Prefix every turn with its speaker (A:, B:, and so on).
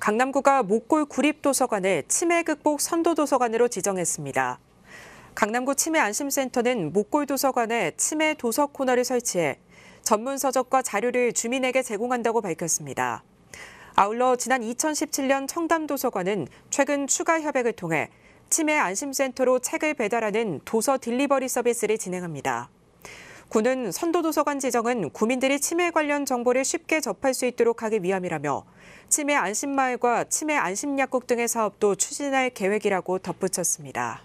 A: 강남구가 목골 구립도서관을 치매 극복 선도도서관으로 지정했습니다. 강남구 치매안심센터는 목골도서관에 치매 도서 코너를 설치해 전문 서적과 자료를 주민에게 제공한다고 밝혔습니다. 아울러 지난 2017년 청담도서관은 최근 추가 협약을 통해 치매 안심센터로 책을 배달하는 도서 딜리버리 서비스를 진행합니다. 군은 선도도서관 지정은 구민들이 치매 관련 정보를 쉽게 접할 수 있도록 하기 위함이라며 치매 안심마을과 치매 안심약국 등의 사업도 추진할 계획이라고 덧붙였습니다.